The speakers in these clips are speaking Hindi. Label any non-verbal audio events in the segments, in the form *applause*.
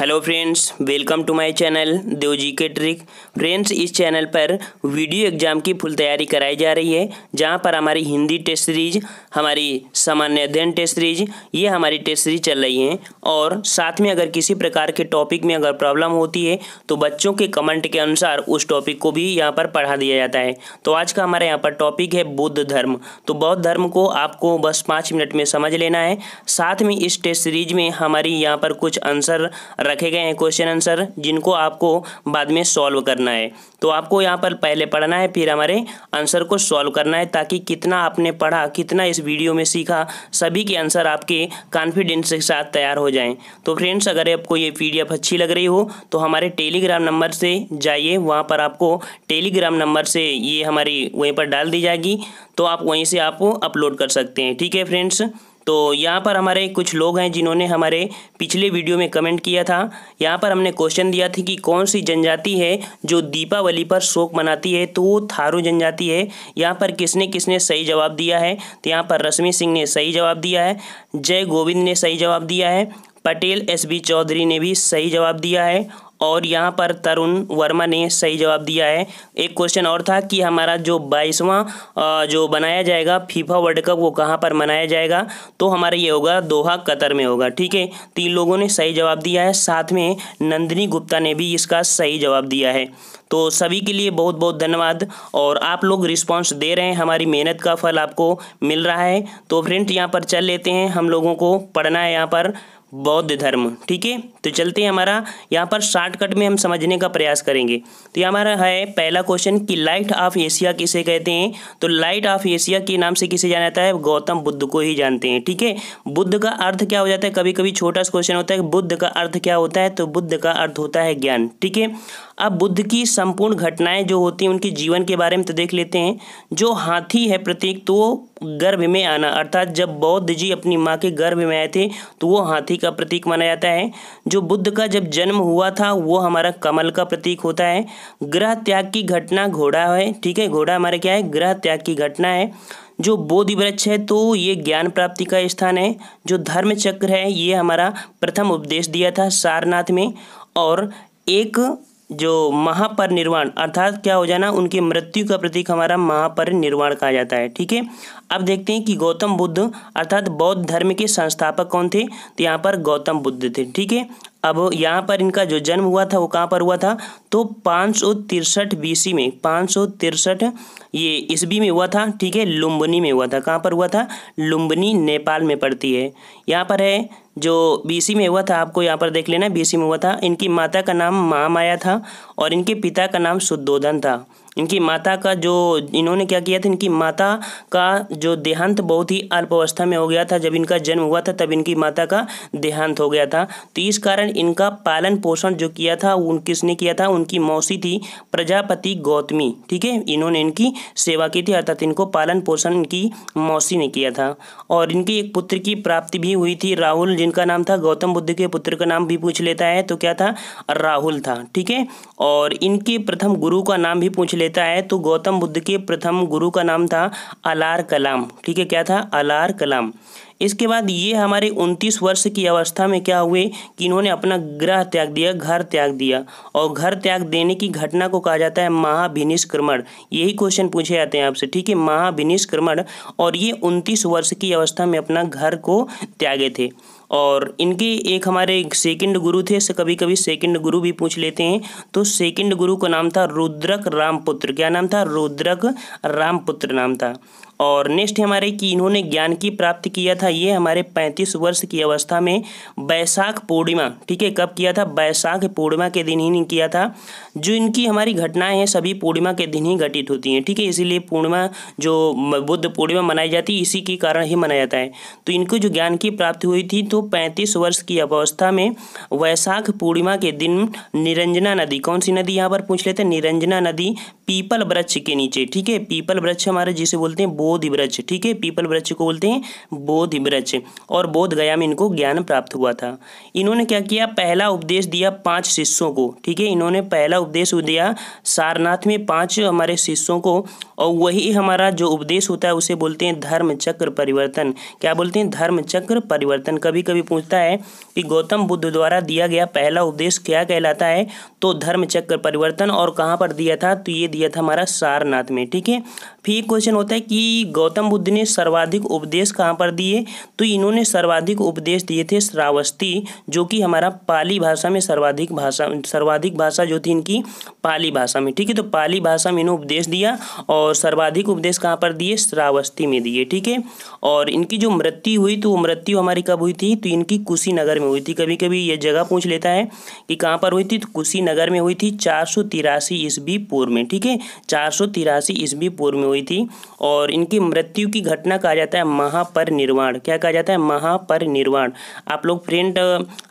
Hello friends welcome to my channel Dev ji के ट्रिक फ्रेंड्स इस चैनल पर वीडियो एग्जाम की फुल तैयारी कराई जा रही है जहां पर हमारी हिंदी टेस्ट सीरीज हमारी सामान्य अध्ययन टेस्ट सीरीज ये हमारी टेस्ट सीरीज चल रही है और साथ में अगर किसी प्रकार के टॉपिक में अगर प्रॉब्लम होती है तो बच्चों के कमेंट के अनुसार उस टॉपिक को भी यहाँ पर पढ़ा दिया जाता है तो आज का हमारे यहाँ पर टॉपिक है बुद्ध धर्म तो बौद्ध धर्म को आपको बस पाँच मिनट में समझ लेना है साथ में इस टेस्ट सीरीज में हमारी यहाँ पर कुछ आंसर रखे गए हैं क्वेश्चन आंसर जिनको आपको बाद में सॉल्व करना है तो आपको यहाँ पर पहले पढ़ना है फिर हमारे आंसर को सॉल्व करना है ताकि कितना आपने पढ़ा कितना इस वीडियो में सीखा सभी के आंसर आपके कॉन्फिडेंस के साथ तैयार हो जाएं तो फ्रेंड्स अगर आपको ये पी अच्छी लग रही हो तो हमारे टेलीग्राम नंबर से जाइए वहाँ पर आपको टेलीग्राम नंबर से ये हमारी वहीं पर डाल दी जाएगी तो आप वहीं से आप अपलोड कर सकते हैं ठीक है फ्रेंड्स तो यहाँ पर हमारे कुछ लोग हैं जिन्होंने हमारे पिछले वीडियो में कमेंट किया था यहाँ पर हमने क्वेश्चन दिया था कि कौन सी जनजाति है जो दीपावली पर शोक मनाती है तो वो थारू जनजाति है यहाँ पर किसने किसने सही जवाब दिया है तो यहाँ पर रश्मि सिंह ने सही जवाब दिया है जय गोविंद ने सही जवाब दिया है पटेल एस बी चौधरी ने भी सही जवाब दिया है और यहाँ पर तरुण वर्मा ने सही जवाब दिया है एक क्वेश्चन और था कि हमारा जो बाईसवां जो बनाया जाएगा फीफा वर्ल्ड कप वो कहाँ पर मनाया जाएगा तो हमारा ये होगा दोहा कतर में होगा ठीक है तीन लोगों ने सही जवाब दिया है साथ में नंदिनी गुप्ता ने भी इसका सही जवाब दिया है तो सभी के लिए बहुत बहुत धन्यवाद और आप लोग रिस्पांस दे रहे हैं हमारी मेहनत का फल आपको मिल रहा है तो फ्रेंड यहाँ पर चल लेते हैं हम लोगों को पढ़ना है यहाँ पर बौद्ध धर्म ठीक है तो चलते हैं हमारा यहाँ पर शॉर्टकट में हम समझने का प्रयास करेंगे तो ये हमारा है पहला क्वेश्चन कि लाइट ऑफ एशिया किसे कहते हैं तो लाइट ऑफ एशिया के नाम से किसे जाना जाता है गौतम बुद्ध को ही जानते हैं ठीक है बुद्ध का अर्थ क्या हो जाता है कभी कभी छोटा सा क्वेश्चन होता है बुद्ध का अर्थ क्या होता है तो बुद्ध का अर्थ होता है ज्ञान ठीक है अब बुद्ध की संपूर्ण घटनाएं जो होती हैं उनके जीवन के बारे में तो देख लेते हैं जो हाथी है प्रतीक तो गर्भ में आना अर्थात जब बौद्ध जी अपनी माँ के गर्भ में आए थे तो वो हाथी का प्रतीक माना जाता है जो बुद्ध का जब जन्म हुआ था वो हमारा कमल का प्रतीक होता है ग्रह त्याग की घटना घोड़ा है ठीक है घोड़ा हमारा क्या है ग्रह त्याग की घटना है जो बोधि वृक्ष है तो ये ज्ञान प्राप्ति का स्थान है जो धर्म चक्र है ये हमारा प्रथम उपदेश दिया था सारनाथ में और एक जो महापरिनिर्वाण अर्थात क्या हो जाना उनकी मृत्यु का प्रतीक हमारा महापरिनिर्वाण कहा जाता है ठीक है अब देखते हैं कि गौतम बुद्ध अर्थात बौद्ध धर्म के संस्थापक कौन थे तो यहाँ पर गौतम बुद्ध थे ठीक है अब यहाँ पर इनका जो जन्म हुआ था वो कहाँ पर हुआ था तो पाँच सौ तिरसठ बीसी में पाँच सौ तिरसठ ये ईस्वी में हुआ था ठीक है लुम्बनी में हुआ था कहाँ पर हुआ था लुम्बनी नेपाल में पड़ती है यहाँ पर है जो बीसी में हुआ था आपको यहाँ पर देख लेना बीसी में हुआ था इनकी माता का नाम महामाया था और इनके पिता का नाम शुद्धोधन था इनकी माता का जो इन्होंने क्या किया था इनकी माता का जो देहांत बहुत ही अल्प अवस्था में हो गया था जब इनका जन्म हुआ था तब इनकी माता का देहांत हो गया था तो इस कारण इनका पालन पोषण जो किया था उन किसने किया था उनकी मौसी थी प्रजापति गौतमी ठीक है इन्होंने इनकी सेवा की थी अर्थात इनको पालन पोषण इनकी मौसी ने किया था और इनकी एक पुत्र की प्राप्ति भी हुई थी राहुल जिनका नाम था गौतम बुद्ध के पुत्र का नाम भी पूछ लेता है तो क्या था राहुल था ठीक है और इनके प्रथम गुरु का नाम भी पूछ लेता है तो गौतम बुद्ध के प्रथम गुरु का नाम था अलार कलाम ठीक है क्या था अलार कलाम इसके बाद ये हमारे 29 वर्ष की अवस्था में क्या हुए कि इन्होंने अपना ग्रह त्याग दिया घर त्याग दिया और घर त्याग देने की घटना को कहा जाता है महाभिनिष्क्रमण यही क्वेश्चन पूछे जाते हैं आपसे ठीक है महाभिनिष्क्रमण और ये 29 वर्ष की अवस्था में अपना घर को त्यागे थे और इनके एक हमारे सेकंड गुरु थे से कभी कभी सेकंड गुरु भी पूछ लेते हैं तो सेकंड गुरु का नाम था रुद्रक रामपुत्र क्या नाम था रुद्रक रामपुत्र नाम था और नेक्स्ट हमारे कि इन्होंने ज्ञान की प्राप्ति किया था ये हमारे पैंतीस वर्ष की अवस्था में बैसाख पूर्णिमा ठीक है कब किया था बैसाख पूर्णिमा के दिन ही नहीं किया था जो इनकी हमारी घटनाएं हैं सभी पूर्णिमा के दिन ही घटित होती हैं ठीक है इसीलिए पूर्णिमा जो बुद्ध पूर्णिमा मनाई जाती है इसी के कारण ही मनाया जाता है तो इनको जो ज्ञान की प्राप्ति हुई थी तो पैंतीस वर्ष की अवस्था में वैसाख पूर्णिमा के दिन निरंजना नदी कौन सी नदी यहाँ पर पूछ लेते हैं निरंजना नदी पीपल वृक्ष के नीचे ठीक है पीपल वृक्ष हमारे जिसे बोलते हैं बोध वृक्ष ठीक है पीपल वृक्ष को बोलते हैं बोध वृक्ष और बोध गया में इनको ज्ञान प्राप्त हुआ था इन्होंने क्या किया पहला उपदेश दिया पांच शिष्यों को ठीक है इन्होंने पहला उपदेश दिया सारनाथ में पांच हमारे शिष्यों को और वही हमारा जो उपदेश होता है उसे बोलते हैं धर्म चक्र परिवर्तन क्या बोलते हैं धर्म चक्र परिवर्तन कभी कभी पूछता है कि गौतम बुद्ध द्वारा दिया गया पहला उपदेश क्या कहलाता है तो धर्म चक्र परिवर्तन और कहाँ पर दिया था तो ये दिया था हमारा सारनाथ में ठीक है फिर क्वेश्चन होता है कि गौतम बुद्ध ने सर्वाधिक उपदेश कहाँ पर दिए तो इन्होंने सर्वाधिक उपदेश दिए थे श्रावस्ती जो कि हमारा पाली भाषा में सर्वाधिक भाषा सर्वाधिक भाषा जो थी इनकी पाली भाषा में ठीक है तो पाली भाषा में इन्होंने उपदेश दिया और और सर्वाधिक उपदेश कहाँ पर दिए श्रावस्ती में दिए ठीक है और इनकी जो मृत्यु हुई तो मृत्यु हमारी कब हुई थी तो इनकी कुशीनगर में हुई थी कभी कभी ये जगह पूछ लेता है कि कहाँ पर हुई थी तो कुशीनगर में हुई थी चार सौ तिरासी ईस्वी पूर्व में ठीक है चार सौ तिरासी ईस्वी पूर्व में हुई थी और इनकी मृत्यु की घटना कहा जाता है महापरिनिर्वाण क्या कहा जाता है महापरिनिर्वाण आप लोग फ्रेंड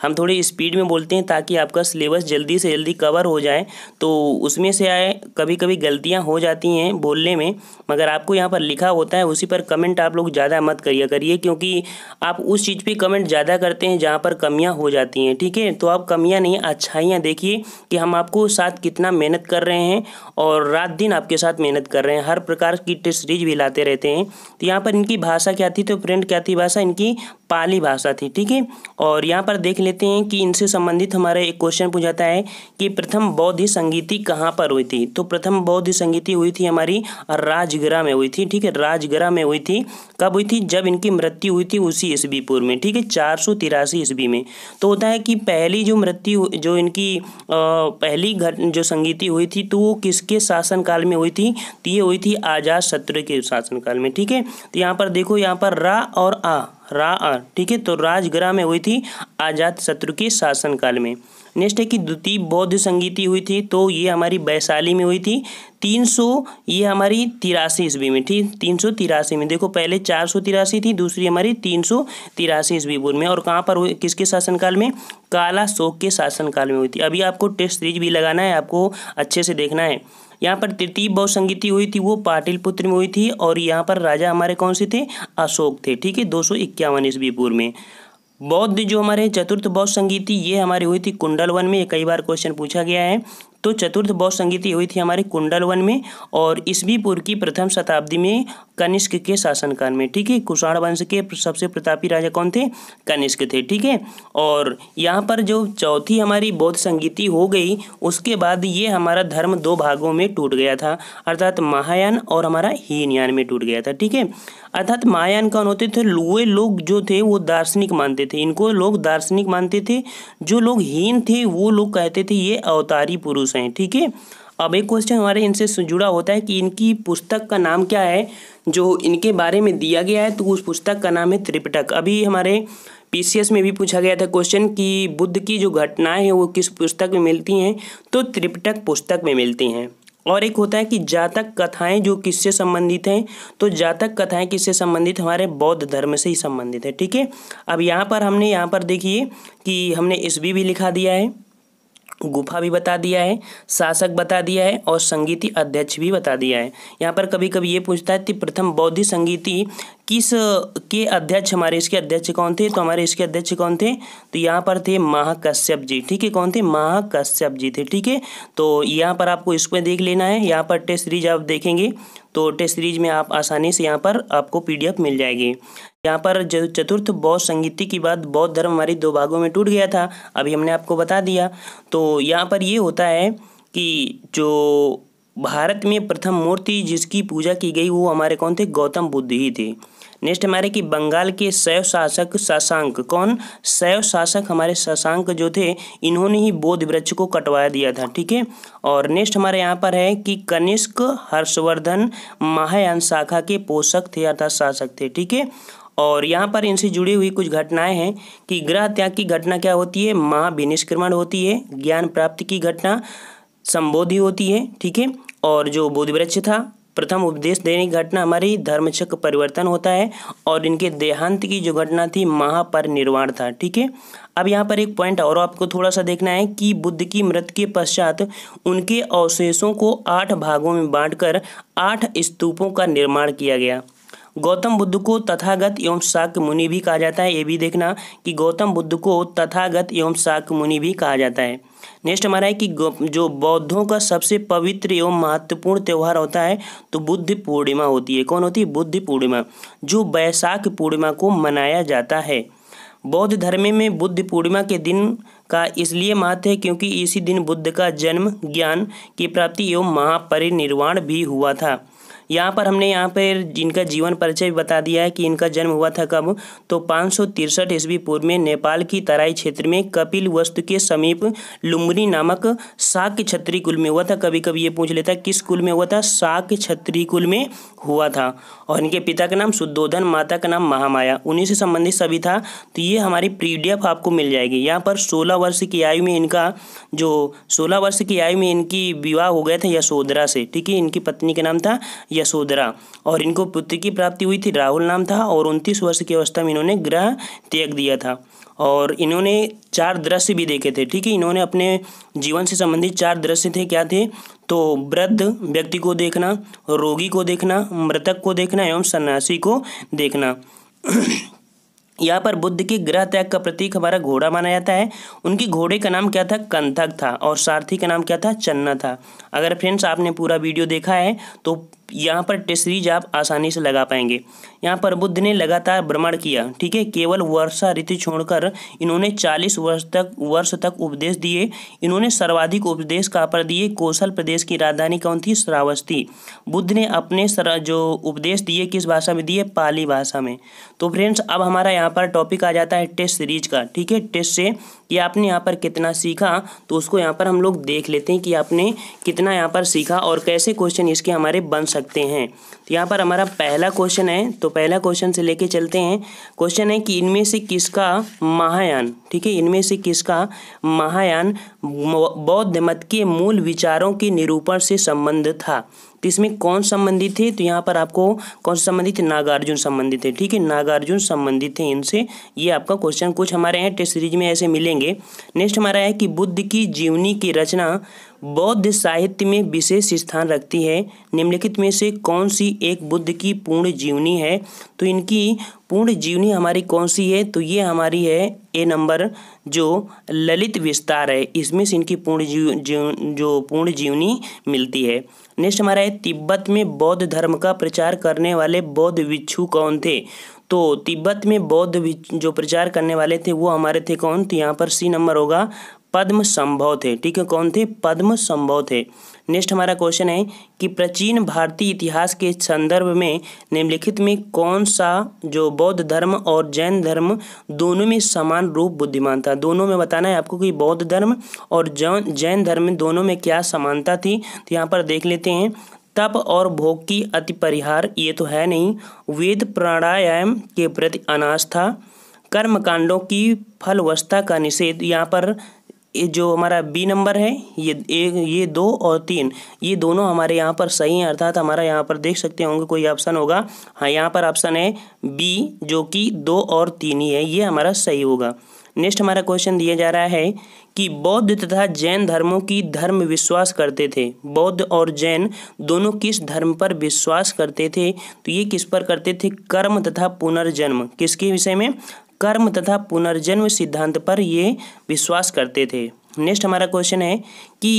हम थोड़े स्पीड में बोलते हैं ताकि आपका सिलेबस जल्दी से जल्दी कवर हो जाए तो उसमें से आए कभी कभी गलतियाँ हो जाती हैं बोल बोलने में मगर आपको यहाँ पर लिखा होता है उसी पर कमेंट आप लोग ज़्यादा मत करिए करिए क्योंकि आप उस चीज़ पे कमेंट ज़्यादा करते हैं जहाँ पर कमियाँ हो जाती हैं ठीक है तो आप कमियाँ नहीं अच्छाइयाँ देखिए कि हम आपको साथ कितना मेहनत कर रहे हैं और रात दिन आपके साथ मेहनत कर रहे हैं हर प्रकार की टेस्ट सीरीज भी लाते रहते हैं तो यहाँ पर इनकी भाषा क्या थी तो फ्रेंड क्या थी भाषा इनकी पाली भाषा थी ठीक है और यहाँ पर देख लेते हैं कि इनसे संबंधित हमारा एक क्वेश्चन पूछाता है कि प्रथम बौद्ध संगीति कहाँ पर हुई थी तो प्रथम बौद्ध संगीति हुई थी हमारी राजगरा में हुई थी ठीक है राजगरा में हुई थी कब हुई थी जब इनकी मृत्यु हुई थी उसी ईस्वी पूर्व में ठीक है चार सौ तिरासी ईस्वी में तो होता है कि पहली जो मृत्यु जो इनकी पहली घट जो संगीति हुई थी तो वो किसके शासनकाल में हुई थी तो ये हुई थी आज़ाद शत्रु के शासनकाल में ठीक है तो यहाँ पर देखो यहाँ पर रा और आ रा ठीक है तो राजगरा में हुई थी आज़ाद शत्रु के शासनकाल में नेक्स्ट है कि द्वितीय बौद्ध संगीति हुई थी तो ये हमारी वैशाली में हुई थी तीन सौ ये हमारी तिरासी ईस्वी में थी तीन सौ तिरासी में देखो पहले चार सौ तिरासी थी दूसरी हमारी तीन सौ तिरासी ईस्वी पूर्व में और कहाँ पर हुई किसके शासनकाल में काला शोक के शासनकाल में हुई थी अभी आपको टेस्ट सीरीज भी लगाना है आपको अच्छे से देखना है यहाँ पर तृतीय बौद्ध संगीति हुई थी वो पाटिलपुत्र में हुई थी और यहाँ पर राजा हमारे कौन से थे अशोक थे ठीक है दो सौ इक्यावन ईस्वी पूर्व में बौद्ध जो हमारे चतुर्थ बौद्ध संगीति ये हमारी हुई थी कुंडल वन में ये कई बार क्वेश्चन पूछा गया है तो चतुर्थ बौद्ध संगीति हुई थी हमारे कुंडल वन में और ईस्वी पूर्व की प्रथम शताब्दी में कनिष्क के शासनकाल में ठीक है कुषाण वंश के सबसे प्रतापी राजा कौन थे कनिष्क थे ठीक है और यहाँ पर जो चौथी हमारी बौद्ध संगीति हो गई उसके बाद ये हमारा धर्म दो भागों में टूट गया था अर्थात महायान और हमारा हीनयान में टूट गया था ठीक है अर्थात मायान कौन होते थे लुए लोग जो थे वो दार्शनिक मानते थे इनको लोग दार्शनिक मानते थे जो लोग हीन थे वो लोग कहते थे ये अवतारी पुरुष हैं ठीक है थीके? अब एक क्वेश्चन हमारे इनसे जुड़ा होता है कि इनकी पुस्तक का नाम क्या है जो इनके बारे में दिया गया है तो उस पुस्तक का नाम है त्रिपिटक अभी हमारे पीसीएस में भी पूछा गया था क्वेश्चन कि बुद्ध की जो घटनाएं हैं वो किस पुस्तक में मिलती हैं तो त्रिपिटक पुस्तक में मिलती हैं और एक होता है कि जातक कथाएं जो किससे संबंधित हैं तो जातक कथाएं किससे संबंधित हमारे बौद्ध धर्म से ही संबंधित है ठीक है अब यहाँ पर हमने यहाँ पर देखिए कि हमने ईस्वी भी लिखा दिया है गुफा भी बता दिया है शासक बता दिया है और संगीति अध्यक्ष भी बता दिया है यहाँ पर कभी कभी ये पूछता है कि प्रथम बौद्ध संगीति किस के अध्यक्ष हमारे इसके अध्यक्ष कौन थे तो हमारे इसके अध्यक्ष कौन थे तो यहाँ पर थे महाकश्यप जी ठीक है कौन थे महाकश्यप जी थे ठीक है तो यहाँ पर आपको इसमें देख लेना है यहाँ पर टेस्ट सीरीज आप देखेंगे तो टेस्ट सीरीज में आप आसानी से यहाँ पर आपको पीडीएफ मिल जाएगी यहाँ पर चतुर्थ बौद्ध संगीति की बात बौद्ध धर्म हमारी दो भागों में टूट गया था अभी हमने आपको बता दिया तो यहाँ पर ये होता है कि जो भारत में प्रथम मूर्ति जिसकी पूजा की गई वो हमारे कौन थे गौतम बुद्ध ही थे नेक्स्ट हमारे कि बंगाल के शैव शासक शशांक कौन शैव शासक हमारे शशांक जो थे इन्होंने ही बोध वृक्ष को कटवा दिया था ठीक है और नेक्स्ट हमारे यहाँ पर है कि कनिष्क हर्षवर्धन महायान शाखा के पोषक थे अर्थात शासक थे ठीक है और यहाँ पर इनसे जुड़ी हुई कुछ घटनाएं हैं कि ग्रह त्याग की घटना क्या होती है महाभिनिष्क्रमण होती है ज्ञान प्राप्ति की घटना संबोधि होती है ठीक है और जो बोधवृक्ष था प्रथम उपदेश देने की घटना हमारी धर्मचक्र परिवर्तन होता है और इनके देहांत की जो घटना थी महापरिनिर्वाण था ठीक है अब यहाँ पर एक पॉइंट और आपको थोड़ा सा देखना है कि बुद्ध की मृत्यु के पश्चात उनके अवशेषों को आठ भागों में बांटकर आठ स्तूपों का निर्माण किया गया गौतम बुद्ध को तथागत एवं शाक मुनि भी कहा जाता है ये भी देखना कि गौतम बुद्ध को तथागत एवं शाक मुनि भी कहा जाता है नेक्स्ट हमारा है कि जो बौद्धों का सबसे पवित्र एवं महत्वपूर्ण त्यौहार होता है तो बुद्ध पूर्णिमा होती है कौन होती है बुद्ध पूर्णिमा जो बैसाख पूर्णिमा को मनाया जाता है बौद्ध धर्म में बुद्ध पूर्णिमा के दिन का इसलिए महत्व है क्योंकि इसी दिन बुद्ध का जन्म ज्ञान की प्राप्ति एवं महापरिनिर्वाण भी हुआ था यहाँ पर हमने यहाँ पर जिनका जीवन परिचय बता दिया है कि इनका जन्म हुआ था कब तो पाँच सौ तिरसठ ईस्वी पूर्व में नेपाल की तराई क्षेत्र में कपिल वस्तु के समीप लुम्बनी नामक साक छत्री कुल में हुआ था कभी कभी ये पूछ लेता किस कुल में हुआ था साक छत्री कुल में हुआ था और इनके पिता का नाम शुद्धोधन माता का नाम महामाया उन्हीं से संबंधित सभी था तो ये हमारी एफ आपको मिल जाएगी यहाँ पर सोलह वर्ष की आयु में इनका जो सोलह वर्ष की आयु में इनकी विवाह हो गया था यशोधरा से ठीक है इनकी पत्नी का नाम था यशोधरा और इनको पुत्र की प्राप्ति हुई थी राहुल नाम था और उनतीस वर्ष की अवस्था में इन्होंने ग्रह त्याग दिया था और इन्होंने चार दृश्य भी देखे थे ठीक है इन्होंने अपने जीवन से संबंधित चार दृश्य थे क्या थे तो वृद्ध व्यक्ति को देखना रोगी को देखना मृतक को देखना एवं सन्यासी को देखना *clears throat* यहाँ पर बुद्ध के ग्रह त्याग का प्रतीक हमारा घोड़ा माना जाता है उनके घोड़े का नाम क्या था कंथक था और सारथी का नाम क्या था चन्ना था अगर फ्रेंड्स आपने पूरा वीडियो देखा है तो यहाँ पर टेस्ट सीरीज आप आसानी से लगा पाएंगे यहाँ पर बुद्ध ने लगातार भ्रमण किया ठीक है केवल वर्षा ऋतु छोड़कर इन्होंने चालीस वर्ष तक वर्ष तक उपदेश दिए इन्होंने सर्वाधिक उपदेश कहाँ पर दिए कौशल प्रदेश की राजधानी कौन थी श्रावस्ती बुद्ध ने अपने जो उपदेश दिए किस भाषा में दिए पाली भाषा में तो फ्रेंड्स अब हमारा यहाँ पर टॉपिक आ जाता है टेस्ट सीरीज का ठीक है टेस्ट से कि आपने यहाँ पर कितना सीखा तो उसको यहाँ पर हम लोग देख लेते हैं कि आपने कितना यहाँ पर सीखा और कैसे क्वेश्चन इसके हमारे बन सकते सकते हैं तो यहाँ पर हमारा पहला क्वेश्चन है तो पहला क्वेश्चन से लेके चलते हैं क्वेश्चन है कि इनमें से किसका महायान ठीक है इनमें से किसका महायान बौद्ध मत के मूल विचारों के निरूपण से संबंध था तो इसमें कौन संबंधित थे तो यहाँ पर आपको कौन से संबंधित थे नागार्जुन संबंधित थे ठीक है नागार्जुन संबंधित थे इनसे ये आपका क्वेश्चन कुछ हमारे यहाँ टेस्ट सीरीज में ऐसे मिलेंगे नेक्स्ट हमारा है कि बुद्ध की जीवनी की रचना बौद्ध साहित्य में विशेष स्थान रखती है निम्नलिखित में से कौन सी एक बुद्ध की पूर्ण जीवनी है तो इनकी पूर्ण जीवनी हमारी कौन सी है तो ये हमारी है ए नंबर जो ललित विस्तार है इसमें से इनकी पूर्ण जीव, जीव जो पूर्ण जीवनी मिलती है नेक्स्ट हमारा है तिब्बत में बौद्ध धर्म का प्रचार करने वाले बौद्ध भिक्षु कौन थे तो तिब्बत में बौद्ध जो प्रचार करने वाले थे वो हमारे थे कौन तो यहाँ पर सी नंबर होगा पद्म संभव थे ठीक है कौन थे पद्म संभव थे नेक्स्ट हमारा क्वेश्चन है कि प्राचीन भारतीय इतिहास के संदर्भ में निम्नलिखित में कौन सा जो बौद्ध धर्म और जैन धर्म दोनों में समान रूप बुद्धिमान था दोनों में बताना है आपको कि बौद्ध धर्म और जैन जैन धर्म दोनों में क्या समानता थी तो यहाँ पर देख लेते हैं तप और भोग की अति परिहार ये तो है नहीं वेद प्राणायाम के प्रति अनास्था कर्मकांडों की फलवस्था का निषेध यहाँ पर ये जो हमारा बी नंबर है ये एक ये दो और तीन ये दोनों हमारे यहाँ पर सही हैं अर्थात हमारा यहाँ पर देख सकते होंगे कोई ऑप्शन होगा हाँ यहाँ पर ऑप्शन है बी जो कि दो और तीन ही है ये हमारा सही होगा नेक्स्ट हमारा क्वेश्चन दिया जा रहा है कि बौद्ध तथा जैन धर्मों की धर्म विश्वास करते थे बौद्ध और जैन दोनों किस धर्म पर विश्वास करते थे तो ये किस पर करते थे कर्म तथा पुनर्जन्म किसके विषय में कर्म तथा पुनर्जन्म सिद्धांत पर ये विश्वास करते थे नेक्स्ट हमारा क्वेश्चन है कि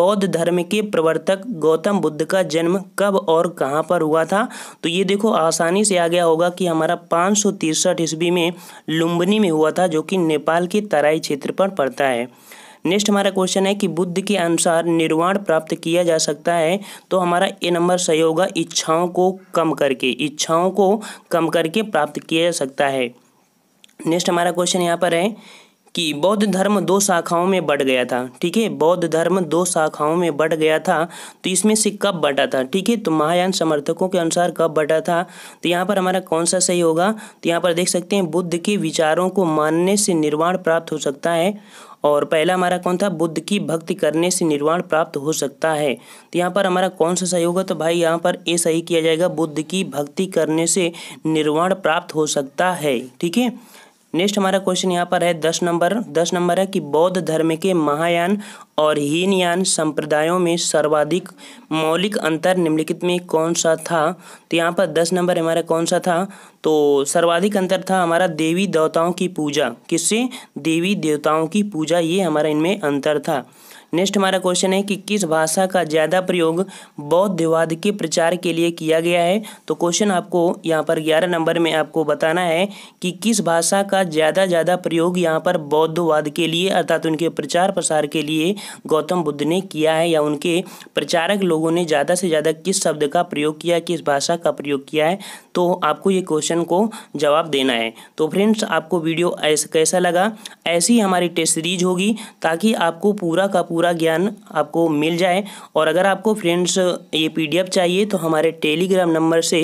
बौद्ध धर्म के प्रवर्तक गौतम बुद्ध का जन्म कब और कहाँ पर हुआ था तो ये देखो आसानी से आ गया होगा कि हमारा पाँच सौ तिरसठ ईस्वी में लुम्बनी में हुआ था जो कि नेपाल के तराई क्षेत्र पर पड़ता है नेक्स्ट हमारा क्वेश्चन है कि बुद्ध के अनुसार निर्वाण प्राप्त किया जा सकता है तो हमारा ए नंबर सही होगा इच्छाओं को कम करके इच्छाओं को कम करके प्राप्त किया जा सकता है नेक्स्ट हमारा क्वेश्चन यहाँ पर है कि बौद्ध धर्म दो शाखाओं में बढ़ गया था ठीक है बौद्ध धर्म दो शाखाओं में बढ़ गया था तो इसमें से कब बटा था ठीक है तो महायान समर्थकों के अनुसार कब बटा था तो यहाँ पर हमारा कौन सा सही होगा तो यहाँ पर देख सकते हैं बुद्ध के विचारों को मानने से निर्वाण प्राप्त हो सकता है और पहला हमारा कौन था बुद्ध की भक्ति करने से निर्वाण प्राप्त हो सकता है तो यहाँ पर हमारा कौन सा सही होगा तो भाई यहाँ पर ए सही किया जाएगा बुद्ध की भक्ति करने से निर्वाण प्राप्त हो सकता है ठीक है नेक्स्ट हमारा क्वेश्चन यहाँ पर है दस नंबर दस नंबर है कि बौद्ध धर्म के महायान और हीनयान संप्रदायों में सर्वाधिक मौलिक अंतर निम्नलिखित में कौन सा था तो यहाँ पर दस नंबर हमारा कौन सा था तो सर्वाधिक अंतर था हमारा देवी देवताओं की पूजा किससे देवी देवताओं की पूजा ये हमारा इनमें अंतर था नेक्स्ट हमारा क्वेश्चन है कि किस भाषा का ज़्यादा प्रयोग बौद्धवाद के प्रचार के लिए किया गया है तो क्वेश्चन आपको यहाँ पर ग्यारह नंबर में आपको बताना है कि किस भाषा का ज़्यादा ज़्यादा प्रयोग यहाँ पर बौद्धवाद के लिए अर्थात उनके प्रचार प्रसार के लिए गौतम बुद्ध ने किया है या उनके प्रचारक लोगों ने ज़्यादा से ज़्यादा किस शब्द का प्रयोग किया किस भाषा का प्रयोग किया है तो आपको ये क्वेश्चन को जवाब देना है तो फ्रेंड्स आपको वीडियो ऐसा कैसा लगा ऐसी हमारी टेस्ट सीरीज होगी ताकि आपको पूरा का पूरा पूरा ज्ञान आपको मिल जाए और अगर आपको फ्रेंड्स ये पीडीएफ चाहिए तो हमारे टेलीग्राम नंबर से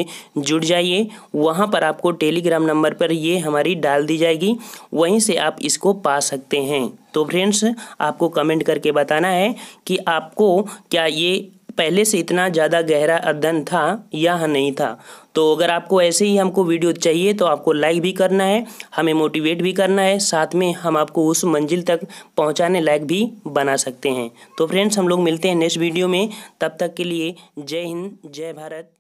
जुड़ जाइए वहाँ पर आपको टेलीग्राम नंबर पर ये हमारी डाल दी जाएगी वहीं से आप इसको पा सकते हैं तो फ्रेंड्स आपको कमेंट करके बताना है कि आपको क्या ये पहले से इतना ज़्यादा गहरा अध्ययन था या नहीं था तो अगर आपको ऐसे ही हमको वीडियो चाहिए तो आपको लाइक भी करना है हमें मोटिवेट भी करना है साथ में हम आपको उस मंजिल तक पहुँचाने लायक भी बना सकते हैं तो फ्रेंड्स हम लोग मिलते हैं नेक्स्ट वीडियो में तब तक के लिए जय हिंद जय भारत